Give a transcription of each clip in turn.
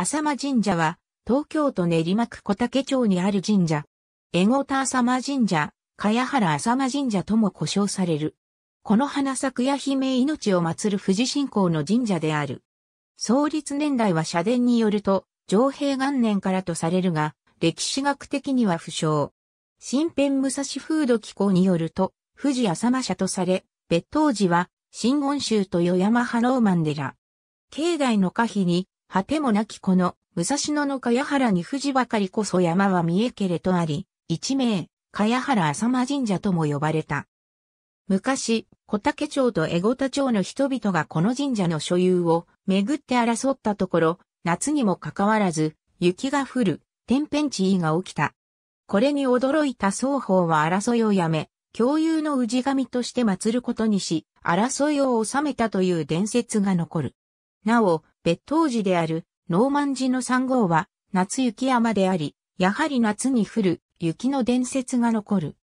浅間神社は、東京都練馬区小竹町にある神社。エゴタ浅間神社、茅原浅間神社とも呼称される。この花咲くや姫命を祀る富士信仰の神社である。創立年代は社殿によると、上平元年からとされるが、歴史学的には不詳。新編武蔵風土機構によると、富士浅間社とされ、別当時は、新言衆と与山ハローマン寺。境内の可否に、果てもなきこの、武蔵野の茅原に富士ばかりこそ山は見えけれとあり、一名、茅原浅間神社とも呼ばれた。昔、小竹町と江古田町の人々がこの神社の所有をめぐって争ったところ、夏にもかかわらず、雪が降る、天変地異が起きた。これに驚いた双方は争いをやめ、共有の氏神として祀ることにし、争いを収めたという伝説が残る。なお、別当時であるノーマン寺の3号は夏雪山であり、やはり夏に降る雪の伝説が残る。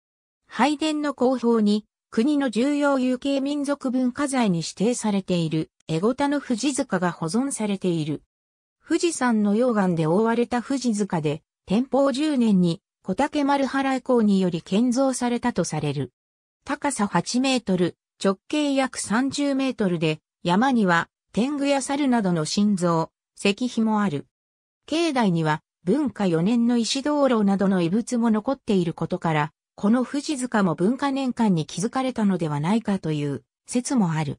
拝殿の後方に国の重要有形民族文化財に指定されているエゴタの富士塚が保存されている。富士山の溶岩で覆われた富士塚で、天保10年に小竹丸原以降により建造されたとされる。高さ8メートル、直径約30メートルで、山には天狗や猿などの心臓、石碑もある。境内には文化4年の石灯籠などの遺物も残っていることから、この富士塚も文化年間に築かれたのではないかという説もある。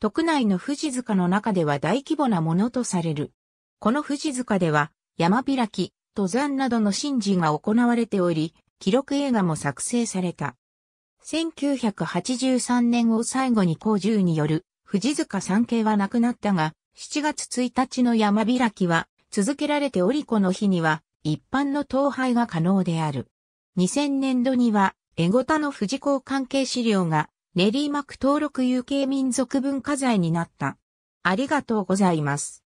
徳内の富士塚の中では大規模なものとされる。この富士塚では山開き、登山などの神事が行われており、記録映画も作成された。1983年を最後に工獣による藤塚三景は亡くなったが、7月1日の山開きは続けられておりこの日には一般の統廃が可能である。2000年度には、エゴタの富士港関係資料が練馬区登録有形民族文化財になった。ありがとうございます。